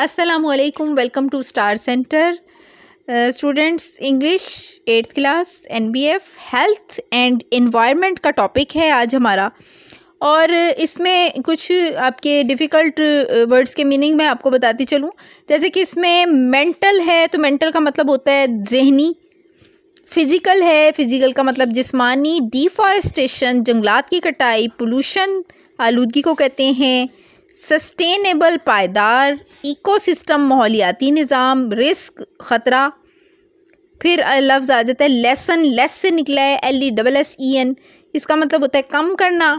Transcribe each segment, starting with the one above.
असलकम welcome to star center students English eighth class N B F health and environment का topic है आज हमारा और इसमें कुछ आपके डिफ़िकल्ट वर्ड्स uh, के मीनिंग मैं आपको बताती चलूँ जैसे कि इसमें मेंटल है तो मेंटल का मतलब होता है जहनी फ़िज़िकल है फ़िज़िकल का मतलब जिस्मानी डिफॉरेस्टेशन जंगलात की कटाई पोलूशन आलूदगी को कहते हैं सस्टेनेबल पायदार इकोसिस्टम माहौलियाती निज़ाम रिस्क ख़तरा फिर लफ्ज़ आ जाता है लेसन लेस से निकला है L E double S E N इसका मतलब होता है कम करना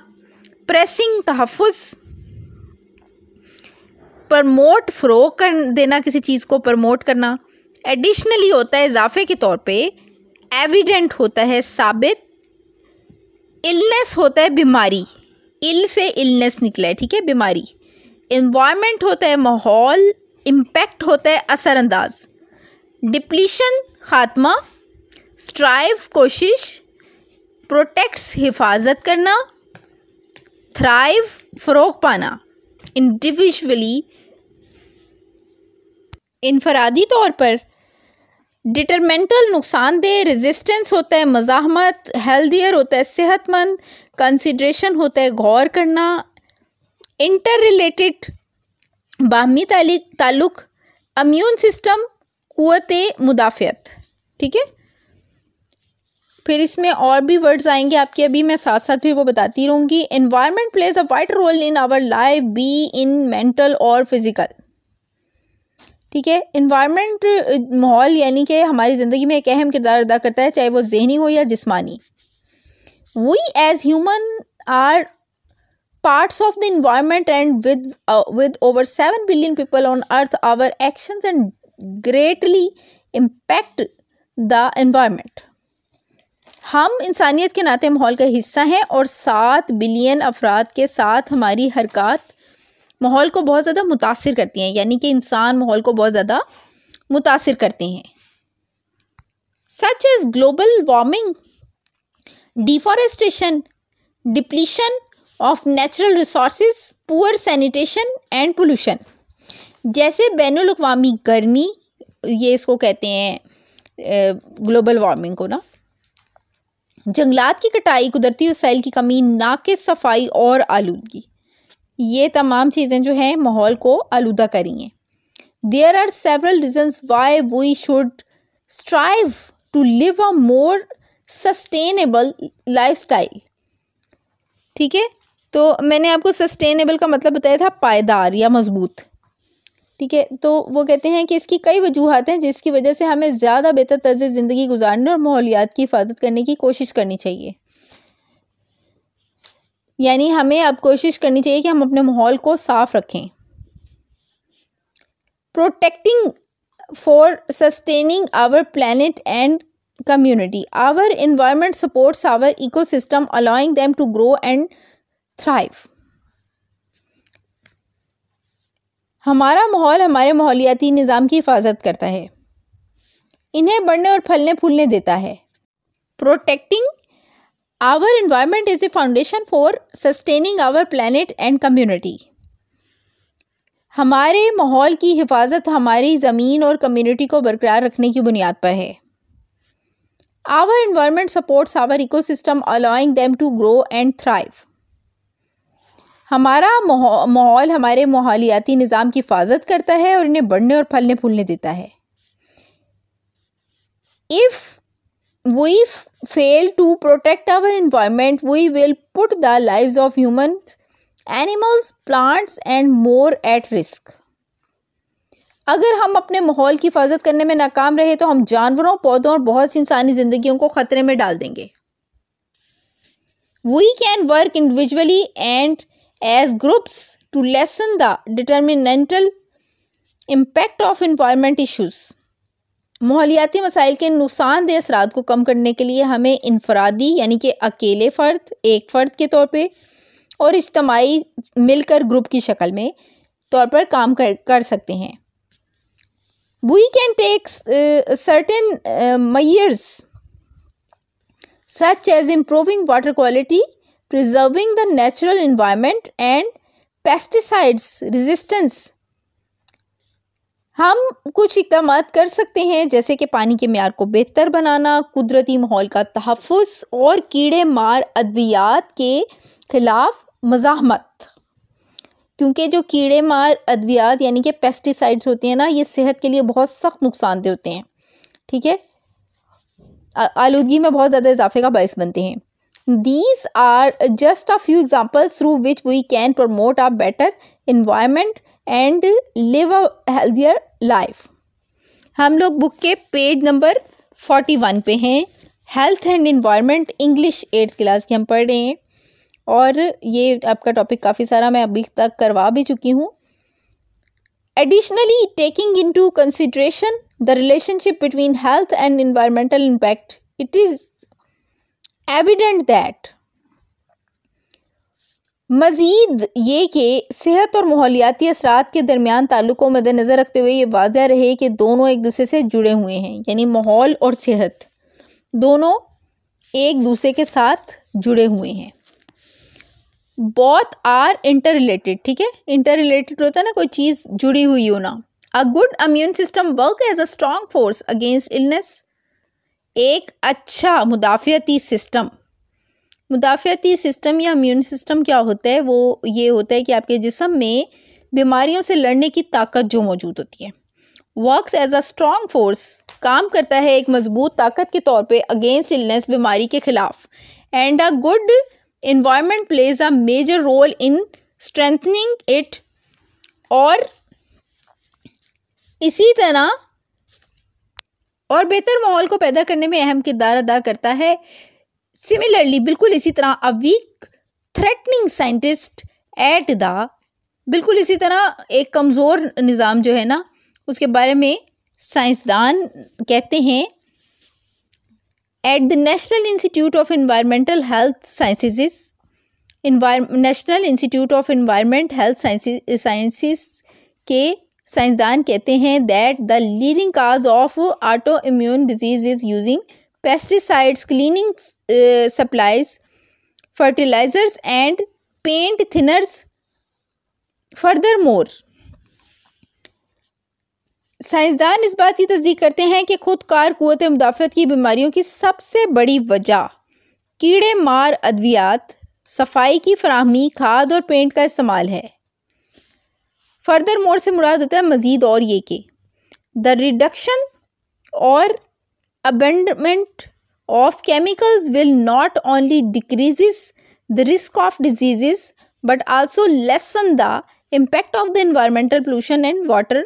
प्रेसिंग तहफ़ प्रमोट फ़्रो कर देना किसी चीज़ को प्रमोट करना एडिशनली होता है इजाफे के तौर पे एविडेंट होता है साबित इलनेस होता है बीमारी इल से इलनेस निकला है ठीक है बीमारी इन्वायरमेंट होता है माहौल इम्पेक्ट होता है असरानंदाज डिप्लीशन ख़ात्मा स्ट्राइव कोशिश प्रोटेक्ट्स हिफाजत करना थ्राइव फ़रोग पाना इंडिविजुअली इनफरादी तौर पर डिटरमेंटल नुकसानदेह रेजिस्टेंस होता है मज़ामत हेल्दियर होता है सेहतमंद कंसिड्रेशन होता है गौर करना इंटर रिलेटेड बाहमी ताल्लुक अम्यून सिस्टम कुत मुदाफ़ियत ठीक है फिर इसमें और भी वर्ड्स आएंगे आपके अभी मैं साथ साथ भी वो बताती रहूँगी environment plays a vital role in our life be in mental और फिज़िकल ठीक है इन्वायरमेंट माहौल यानी कि हमारी ज़िंदगी में एक अहम किरदार अदा करता है चाहे वो जहनी हो या जिसमानी we as human are parts of the environment and with uh, with over 7 billion people on earth our actions and greatly impact the environment हम इंसानियत के नाते माहौल का हिस्सा हैं और सात बिलियन अफराद के साथ हमारी हरकत माहौल को बहुत ज़्यादा मुतासर करती हैं यानी कि इंसान माहौल को बहुत ज़्यादा मुतासर करते हैं such is global warming deforestation depletion of natural resource poor sanitation and pollution जैसे बैन अवी गर्मी ये इसको कहते हैं ग्लोबल वार्मिंग को ना जंगलात की कटाई कुदरती वसाइल की कमी के सफाई और आलूगी ये तमाम चीज़ें जो हैं माहौल को आलूदा हैं there are several reasons why we should strive to live a more sustainable lifestyle ठीक है तो मैंने आपको सस्टेनेबल का मतलब बताया था पायदार या मज़बूत ठीक है तो वो कहते हैं कि इसकी कई वजूहत हैं जिसकी वजह से हमें ज़्यादा बेहतर तर्ज ज़िंदगी गुजारने और माहौलियात की हिफाजत करने की कोशिश करनी चाहिए यानी हमें अब कोशिश करनी चाहिए कि हम अपने माहौल को साफ़ रखें protecting for sustaining our planet and community our environment supports our ecosystem allowing them to grow and thrive हमारा माहौल हमारे माहौलियाती निज़ाम की हिफाजत करता है इन्हें बढ़ने और फलने फूलने देता है protecting our environment is the foundation for sustaining our planet and community हमारे माहौल की हिफाजत हमारी ज़मीन और कम्यूनिटी को बरकरार रखने की बुनियाद पर है our environment supports our system allowing them to grow and thrive हमारा माहौल हमारे माहौलियाती निज़ाम की हिफाजत करता है और इन्हें बढ़ने और फलने फूलने देता है if we fail to protect our environment we will put the live of human animals plants and more at risk अगर हम अपने माहौल की हिफाजत करने में नाकाम रहे तो हम जानवरों पौधों और बहुत सी इंसानी ज़िंदगियों को ख़तरे में डाल देंगे we can work individually and as groups to lessen the determinantal impact of environment issues माहौलियाती मसाइल के नुकसानदेह असरा को कम करने के लिए हमें इनफरादी यानी कि अकेले फ़र्द एक फ़र्द के तौर पे और इज्तमाही मिलकर ग्रुप की शक्ल में तौर पर काम कर कर सकते हैं we can take certain measures such as improving water quality preserving the natural environment and pesticides resistance हम कुछ इकदाम कर सकते हैं जैसे कि पानी के मैार को बेहतर बनाना कुदरती माहौल का तहफ़ और कीड़े मार अद्वियात के ख़िलाफ़ मज़ात क्योंकि जो कीड़े मार अद्वियात यानी कि पेस्टिसाइड्स होते हैं ना ये सेहत के लिए बहुत सख्त नुकसानदेह होते हैं ठीक है आलूदगी में बहुत ज़्यादा इजाफे का बायस बनते हैं These are just a few examples through which we can promote a better environment and live a healthier life. हम लोग बुक के पेज नंबर फोर्टी वन पे हैं health and environment English eighth class की हम पढ़ रहे हैं और ये आपका टॉपिक काफ़ी सारा मैं अभी तक करवा भी चुकी हूँ additionally taking into consideration the relationship between health and environmental impact it is evident that मज़ीद ये कि सेहत और माहौलियाती असरात के दरमियान ताल्लुक को मद्दनज़र रखते हुए ये वाजह रहे कि दोनों एक दूसरे से जुड़े हुए हैं यानी माहौल और सेहत दोनों एक दूसरे के साथ जुड़े हुए हैं बॉथ आर इंटर रिलेटेड ठीक है इंटर रिलेटेड होता है ना कोई चीज़ जुड़ी हुई हो ना a good immune system work as a strong force against illness एक अच्छा मुदाफ़ती सिस्टम मुदाफ़ती सिस्टम या इम्यून सिस्टम क्या होता है वो ये होता है कि आपके जिसम में बीमारियों से लड़ने की ताकत जो मौजूद होती है works as a strong force काम करता है एक मजबूत ताकत के तौर पे अगेंस्ट इलनेस बीमारी के ख़िलाफ़ and a good environment plays a major role in strengthening it और इसी तरह और बेहतर माहौल को पैदा करने में अहम किरदार अदा करता है सिमिलरली बिल्कुल इसी तरह a weak threatening scientist at the बिल्कुल इसी तरह एक कमज़ोर निज़ाम जो है ना उसके बारे में साइंसदान कहते हैं at the national institute of environmental health sciences national institute of environment health sciences के साइंसदान कहते हैं that the leading cause of autoimmune disease is using pesticides cleaning supplies fertilizers and paint thinners furthermore साइंसदान इस बात की तस्दीक करते हैं कि खुद कार कुत मुदाफ़त की बीमारियों की सबसे बड़ी वजह कीड़े मार अद्वियात सफाई की फ्राहमी खाद और पेंट का इस्तेमाल है फर्दर मोर से मुराद होता है मज़ीद और ये के द रिडक्शन और abandonment of chemicals will not only decrease the risk of disease but also lessen the impact of the environmental pollution and water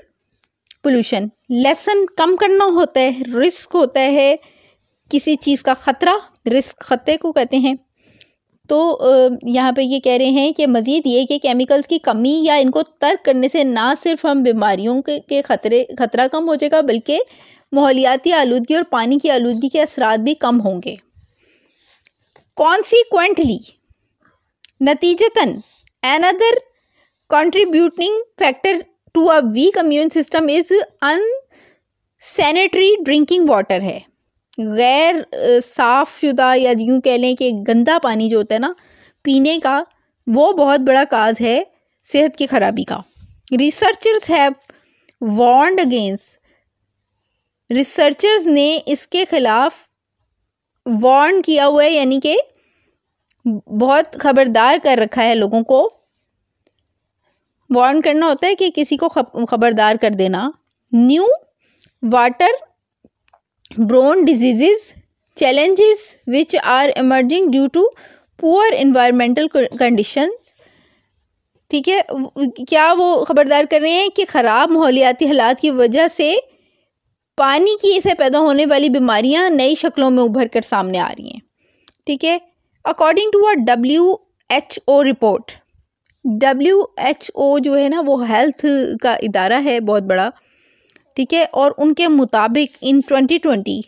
pollution lessen कम करना होता है रिस्क होता है किसी चीज़ का ख़तरा रिस्क ख़तरे को कहते हैं तो यहाँ पे ये कह रहे हैं कि मज़ीद ये कि केमिकल्स की कमी या इनको तर्क करने से ना सिर्फ हम बीमारियों के, के खतरे ख़तरा कम हो जाएगा बल्कि माहौलियाती आलूदगी और पानी की आलूदगी के असरा भी कम होंगे कॉन्सिक्वेंटली नतीजतन other contributing factor to a weak immune system is unsanitary drinking water है गैर साफ़ शुदा या यूँ कह लें कि गंदा पानी जो होता है ना पीने का वो बहुत बड़ा काज है सेहत की ख़राबी का researchers have warned against researchers ने इसके ख़िलाफ़ वॉर्न किया हुआ है यानी कि बहुत ख़बरदार कर रखा है लोगों को वार्न करना होता है कि किसी को खबरदार कर देना new water borne diseases challenges which are emerging due to poor environmental conditions ठीक है क्या वो ख़बरदार कर रहे हैं कि ख़राब माहौलियाती हालात की वजह से पानी की से पैदा होने वाली बीमारियां नई शक्लों में उभर कर सामने आ रही हैं ठीक है according to a W H O report W H O जो है ना वो हेल्थ का इदारा है बहुत बड़ा ठीक है और उनके मुताबिक इन 2020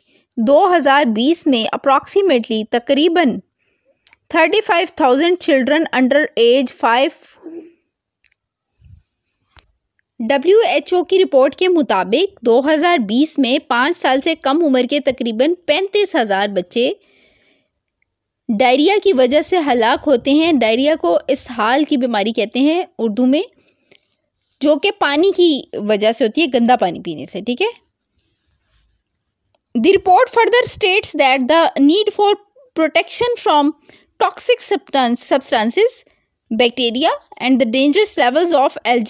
2020 में अप्रॉक्सीमेटली तकरीबन 35,000 children under age five W की रिपोर्ट के मुताबिक 2020 में पाँच साल से कम उम्र के तकरीबन पैंतीस हज़ार बच्चे डायरिया की वजह से हलाक होते हैं डायरिया को इस हाल की बीमारी कहते हैं उर्दू में जो कि पानी की वजह से होती है गंदा पानी पीने से ठीक है the report further states that the need for protection from toxic substances bacteria and the dangerous levels of in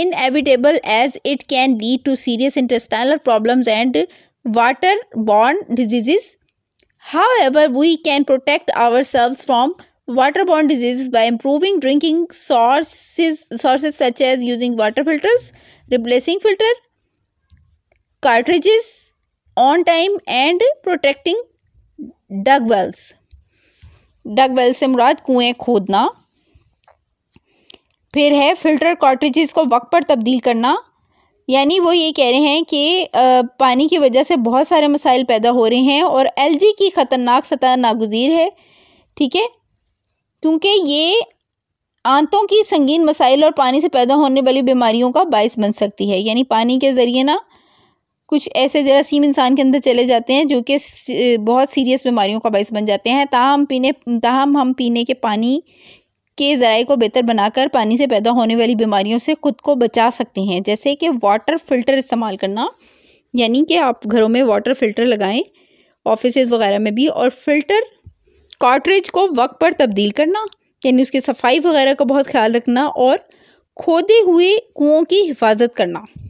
inevitable as it can lead to serious intestinal problem and waterborne diseases however we can protect ourselves from waterborne diseases by improving drinking sources sources such as using water filters replacing filter cartridges on time and protecting dug wells dug well से मुराद कुएं खोदना फिर है filter कॉटरेजेस को वक्त पर तब्दील करना यानी वो ये कह रहे हैं कि पानी की वजह से बहुत सारे मसाइल पैदा हो रहे हैं और एलजी की ख़तरनाक सतह नागुजीर है ठीक है क्योंकि ये आंतों की संगीन मसाइल और पानी से पैदा होने वाली बीमारियों का बायस बन सकती है यानी पानी के ज़रिए ना कुछ ऐसे जरासीम इंसान के अंदर चले जाते हैं जो कि बहुत सीरियस बीमारियों का बायस बन जाते हैं ताहम पीने ताहम हम पीने के पानी के ज़राए को बेहतर बनाकर पानी से पैदा होने वाली बीमारियों से ख़ुद को बचा सकते हैं जैसे कि वाटर फ़िल्टर इस्तेमाल करना यानी कि आप घरों में वाटर फ़िल्टर लगाएं ऑफिस वगैरह में भी और फ़िल्टर कॉटरेज को वक्त पर तब्दील करना यानी उसकी सफाई वगैरह का बहुत ख्याल रखना और खोदे हुए कुओं की हिफाजत करना